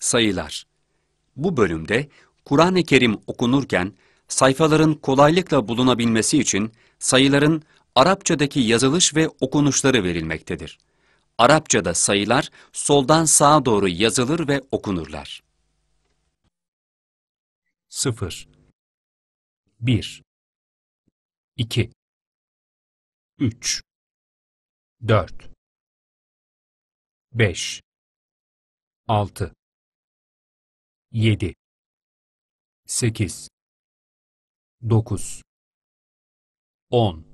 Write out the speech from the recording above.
Sayılar Bu bölümde Kur'an-ı Kerim okunurken sayfaların kolaylıkla bulunabilmesi için sayıların Arapçadaki yazılış ve okunuşları verilmektedir. Arapçada sayılar soldan sağa doğru yazılır ve okunurlar. 0 1 2 3 4 5 6 7 8 9 10